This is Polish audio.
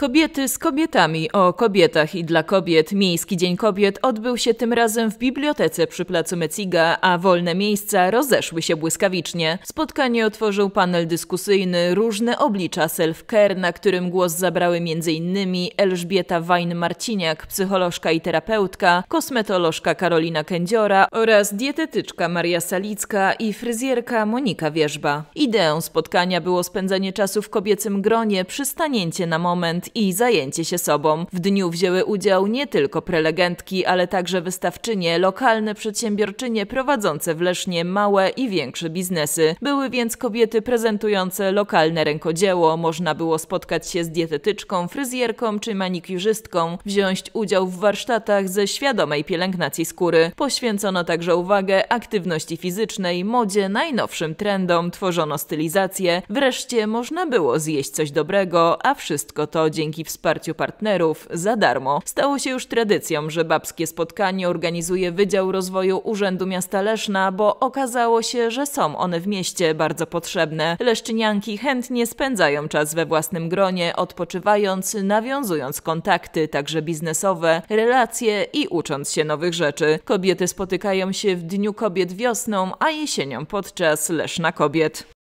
Kobiety z kobietami o kobietach i dla kobiet Miejski Dzień Kobiet odbył się tym razem w bibliotece przy placu Meciga, a wolne miejsca rozeszły się błyskawicznie. Spotkanie otworzył panel dyskusyjny Różne oblicza self-care, na którym głos zabrały m.in. Elżbieta Wajn-Marciniak, psycholożka i terapeutka, kosmetolożka Karolina Kędziora oraz dietetyczka Maria Salicka i fryzjerka Monika Wierzba. Ideą spotkania było spędzenie czasu w kobiecym gronie, przystanięcie na moment i zajęcie się sobą. W dniu wzięły udział nie tylko prelegentki, ale także wystawczynie, lokalne przedsiębiorczynie prowadzące w Lesznie małe i większe biznesy. Były więc kobiety prezentujące lokalne rękodzieło, można było spotkać się z dietetyczką, fryzjerką czy manikiurzystką, wziąć udział w warsztatach ze świadomej pielęgnacji skóry. Poświęcono także uwagę aktywności fizycznej, modzie, najnowszym trendom, tworzono stylizację. Wreszcie można było zjeść coś dobrego, a wszystko to dzięki wsparciu partnerów za darmo. Stało się już tradycją, że babskie spotkanie organizuje Wydział Rozwoju Urzędu Miasta Leszna, bo okazało się, że są one w mieście bardzo potrzebne. Leszczynianki chętnie spędzają czas we własnym gronie, odpoczywając, nawiązując kontakty, także biznesowe, relacje i ucząc się nowych rzeczy. Kobiety spotykają się w Dniu Kobiet wiosną, a jesienią podczas Leszna Kobiet.